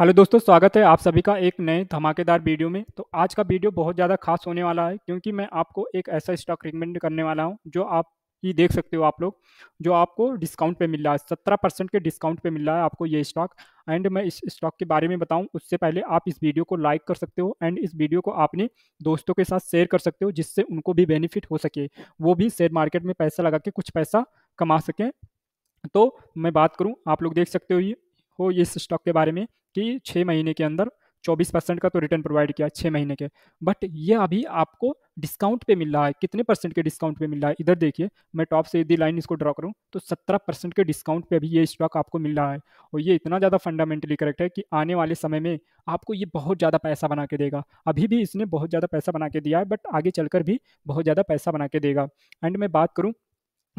hello दोस्तों स्वागत है आप सभी का एक नए धमाकेदार वीडियो में तो आज का वीडियो बहुत ज़्यादा खास होने वाला है क्योंकि मैं आपको एक ऐसा स्टॉक रिकमेंड करने वाला हूं जो आप ही देख सकते हो आप लोग जो आपको डिस्काउंट पे मिल रहा है सत्रह परसेंट के डिस्काउंट पे मिल रहा है आपको ये स्टॉक एंड मैं इस स्टॉक के बारे में बताऊँ उससे पहले आप इस वीडियो को लाइक कर सकते हो एंड इस वीडियो को आपने दोस्तों के साथ शेयर कर सकते हो जिससे उनको भी बेनिफिट हो सके वो भी शेयर मार्केट में पैसा लगा के कुछ पैसा कमा सकें तो मैं बात करूँ आप लोग देख सकते हो ये हो इस स्टॉक के बारे में कि छः महीने के अंदर 24 परसेंट का तो रिटर्न प्रोवाइड किया छः महीने के बट ये अभी आपको डिस्काउंट पे मिल रहा है कितने परसेंट के डिस्काउंट पे मिल रहा है इधर देखिए मैं टॉप से यदि लाइन इसको ड्रॉ करूँ तो 17 परसेंट के डिस्काउंट पे अभी ये स्टॉक आपको मिल रहा है और ये इतना ज़्यादा फंडामेंटली करेक्ट है कि आने वाले समय में आपको ये बहुत ज़्यादा पैसा बना के देगा अभी भी इसने बहुत ज़्यादा पैसा बना के दिया है बट आगे चलकर भी बहुत ज़्यादा पैसा बना के देगा एंड मैं बात करूँ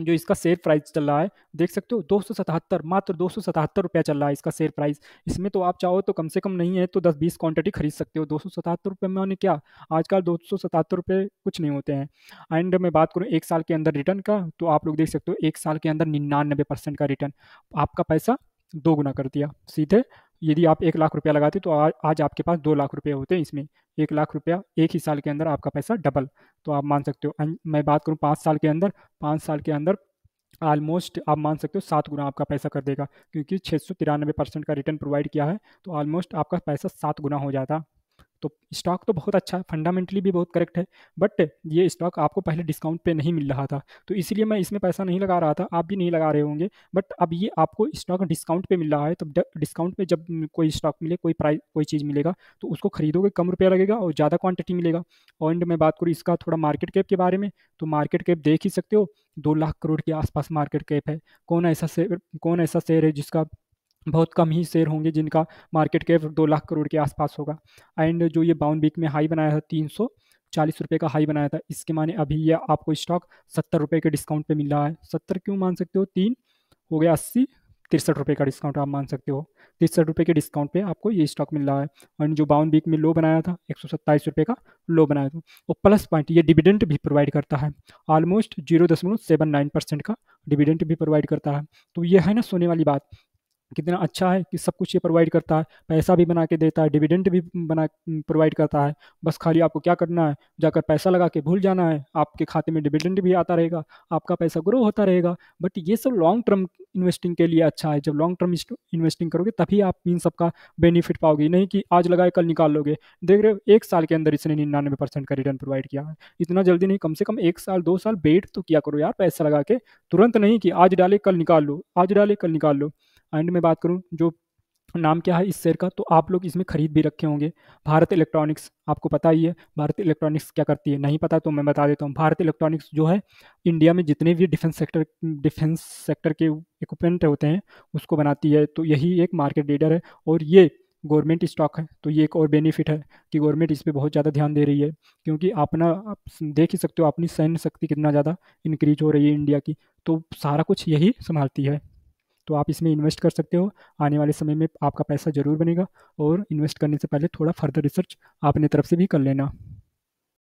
जो इसका शेयर प्राइस चल रहा है देख सकते हो दो मात्र दो सौ चल रहा है इसका शेयर प्राइस इसमें तो आप चाहो तो कम से कम नहीं है तो 10-20 क्वांटिटी खरीद सकते हो दो रुपये में उन्हें क्या आजकल दो रुपये कुछ नहीं होते हैं एंड मैं बात करूँ एक साल के अंदर रिटर्न का तो आप लोग देख सकते हो एक साल के अंदर निन्यानबे का रिटर्न आपका पैसा दो गुना कर दिया सीधे यदि आप एक लाख रुपया लगाते तो आ, आज आपके पास दो लाख रुपये होते हैं इसमें एक लाख रुपया एक ही साल के अंदर आपका पैसा डबल तो आप मान सकते हो मैं बात करूँ पाँच साल के अंदर पाँच साल के अंदर ऑलमोस्ट आप मान सकते हो सात गुना आपका पैसा कर देगा क्योंकि छः सौ तिरानवे परसेंट का रिटर्न प्रोवाइड किया है तो ऑलमोस्ट आपका पैसा सात गुना हो जाता तो स्टॉक तो बहुत अच्छा है फंडामेंटली भी बहुत करेक्ट है बट ये स्टॉक आपको पहले डिस्काउंट पे नहीं मिल रहा था तो इसलिए मैं इसमें पैसा नहीं लगा रहा था आप भी नहीं लगा रहे होंगे बट अब ये आपको स्टॉक डिस्काउंट पे मिल रहा है तो डिस्काउंट पे जब कोई स्टॉक मिले कोई प्राइस कोई चीज़ मिलेगा तो उसको खरीदोगे कम रुपया लगेगा और ज़्यादा क्वान्टिटी मिलेगा और मैं बात करूँ इसका थोड़ा मार्केट कैप के बारे में तो मार्केट कैप देख ही सकते हो दो लाख करोड़ के आसपास मार्केट कैप है कौन ऐसा शेयर कौन ऐसा शेयर है जिसका बहुत कम ही शेयर होंगे जिनका मार्केट कैप दो लाख करोड़ के आसपास होगा एंड जो ये बाउंड वीक में हाई बनाया था तीन सौ चालीस रुपये का हाई बनाया था इसके माने अभी ये आपको स्टॉक सत्तर रुपये के डिस्काउंट पे मिल रहा है सत्तर क्यों मान सकते हो तीन हो गया अस्सी तिरसठ रुपये का डिस्काउंट आप मान सकते हो तिरसठ रुपये के डिस्काउंट पे आपको ये स्टॉक मिल रहा है और जो बाउंड वीक में लो बनाया था एक सौ सत्ताईस रुपये का लो बनाया था और प्लस पॉइंट ये डिविडेंट भी प्रोवाइड करता है ऑलमोस्ट जीरो दशमलव सेवन नाइन परसेंट का डिविडेंट भी प्रोवाइड करता है तो ये है ना सोने वाली बात कितना अच्छा है कि सब कुछ ये प्रोवाइड करता है पैसा भी बना के देता है डिविडेंट भी बना प्रोवाइड करता है बस खाली आपको क्या करना है जाकर पैसा लगा के भूल जाना है आपके खाते में डिविडेंट भी आता रहेगा आपका पैसा ग्रो होता रहेगा बट ये सब लॉन्ग टर्म इन्वेस्टिंग के लिए अच्छा है जब लॉन्ग टर्म इन्वेस्टिंग करोगे तभी आप इन सब का बेनिफिट पाओगे नहीं कि आज लगाए कल निकाल लोगे देख रहे हो एक साल के अंदर इसने निन्यानवे परसेंट का रिटर्न प्रोवाइड किया है इतना जल्दी नहीं कम से कम एक साल दो साल वेट तो किया करो यार पैसा लगा के तुरंत नहीं कि आज डाले कल निकाल लो आज डाले कल निकाल लो एंड मैं बात करूँ जो नाम क्या है इस शेयर का तो आप लोग इसमें खरीद भी रखे होंगे भारत इलेक्ट्रॉनिक्स आपको पता ही है भारत इलेक्ट्रॉनिक्स क्या करती है नहीं पता तो मैं बता देता हूँ भारत इलेक्ट्रॉनिक्स जो है इंडिया में जितने भी डिफेंस सेक्टर डिफेंस सेक्टर के इक्विपमेंट होते हैं उसको बनाती है तो यही एक मार्केट लीडर है और ये गवर्नमेंट स्टॉक है तो ये एक और बेनिफिट है कि गवर्नमेंट इस पर बहुत ज़्यादा ध्यान दे रही है क्योंकि अपना आप देख ही सकते हो अपनी सैन्य शक्ति कितना ज़्यादा इंक्रीज हो रही है इंडिया की तो सारा कुछ यही संभालती है तो आप इसमें इन्वेस्ट कर सकते हो आने वाले समय में आपका पैसा ज़रूर बनेगा और इन्वेस्ट करने से पहले थोड़ा फर्दर रिसर्च अपने तरफ से भी कर लेना